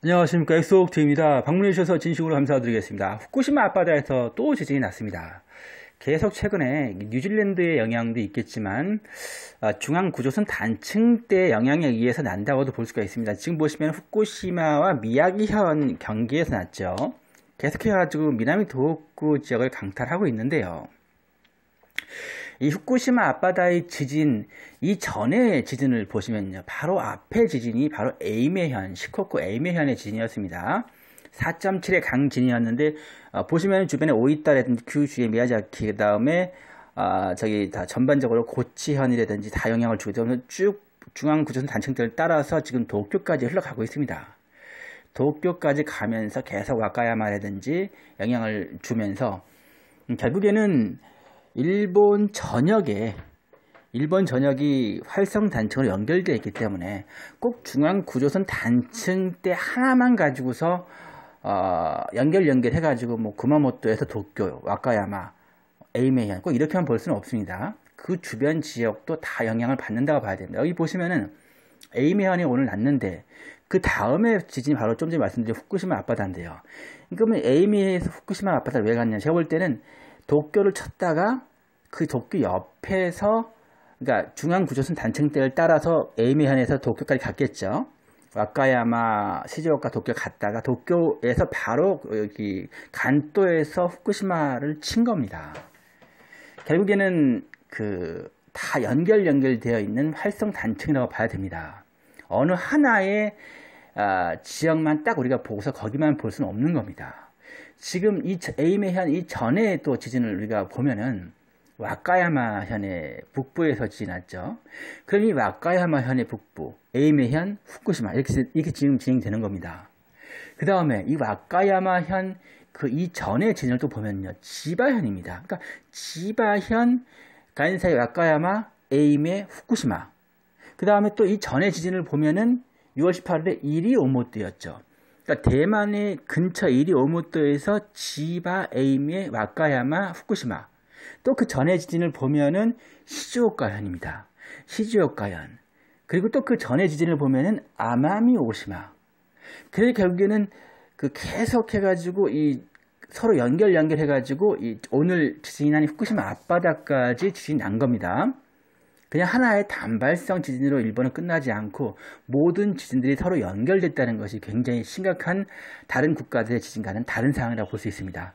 안녕하십니까 엑소옥트입니다. 방문해주셔서 진심으로 감사드리겠습니다. 후쿠시마 앞바다에서 또 지진이 났습니다. 계속 최근에 뉴질랜드의 영향도 있겠지만 아, 중앙 구조선 단층대 영향에 의해서 난다고도 볼 수가 있습니다. 지금 보시면 후쿠시마와 미야기현 경계에서 났죠. 계속해가지고 미나미 도호쿠 지역을 강탈하고 있는데요. 이 후쿠시마 앞바다의 지진 이 전에 지진을 보시면요. 바로 앞에 지진이 바로 에이메현, 시코쿠 에이메현의 지진이었습니다. 4.7의 강진이었는데 어, 보시면 주변에 오이타라든지 규슈의 미야자키 그다음에 아, 어, 저기 다 전반적으로 고치현이라든지 다 영향을 주기 때문에 쭉 중앙 구조선 단층들을 따라서 지금 도쿄까지 흘러가고 있습니다. 도쿄까지 가면서 계속 와카야마라든지 영향을 주면서 음, 결국에는 일본 전역에 일본 전역이 활성 단층으로 연결되어 있기 때문에 꼭 중앙 구조선 단층 때 하나만 가지고서 어, 연결 연결해 가지고 뭐 구마모토에서 도쿄, 와카야마, 에이메이안 꼭 이렇게만 볼 수는 없습니다. 그 주변 지역도 다 영향을 받는다고 봐야 됩니다. 여기 보시면은 에이메이안이 오늘 났는데 그 다음에 지진이 바로 좀 전에 말씀드린 후쿠시마 앞바다인데요. 그러면 에이미에서 후쿠시마 앞바다를 왜 갔냐? 제가 볼 때는 도쿄를 쳤다가 그 도쿄 옆에서 그러니까 중앙 구조선 단층대를 따라서 에이미현에서 도쿄까지 갔겠죠. 와카야마, 시즈오카 도쿄 갔다가 도쿄에서 바로 여기 간도에서 후쿠시마를 친 겁니다. 결국에는 그 다 연결 연결되어 있는 활성 단층이라고 봐야 됩니다. 어느 하나의 아, 지역만 딱 우리가 보고서 거기만 볼 수는 없는 겁니다. 지금 이 에이메현 이 전에 또 지진을 우리가 보면은 와카야마 현의 북부에서 지났죠. 그럼 이 와카야마 현의 북부, 에이메 현, 후쿠시마 이렇게, 이렇게 지금 진행되는 겁니다. 그 다음에 이 와카야마 현 그 이전의 진을 또 보면요. 지바현입니다. 그러니까 지바현, 간사이 와카야마, 에이메, 후쿠시마. 그 다음에 또 이 전의 지진을 보면은 6월 18일에 이리 오모트였죠. 그러니까 대만의 근처 이리 오모토에서 지바 에이미의 와카야마 후쿠시마 또그 전의 지진을 보면은 시즈오카현입니다. 시즈오카현. 그리고 또 그 전의 지진을 보면은 아마미 오시마. 그래서 결국에는 그 계속 해가지고 이 서로 연결 연결해가지고 이 오늘 지진이 난 후쿠시마 앞바다까지 지진이 난 겁니다. 그냥 하나의 단발성 지진으로 일본은 끝나지 않고 모든 지진들이 서로 연결됐다는 것이 굉장히 심각한 다른 국가들의 지진과는 다른 상황이라고 볼 수 있습니다.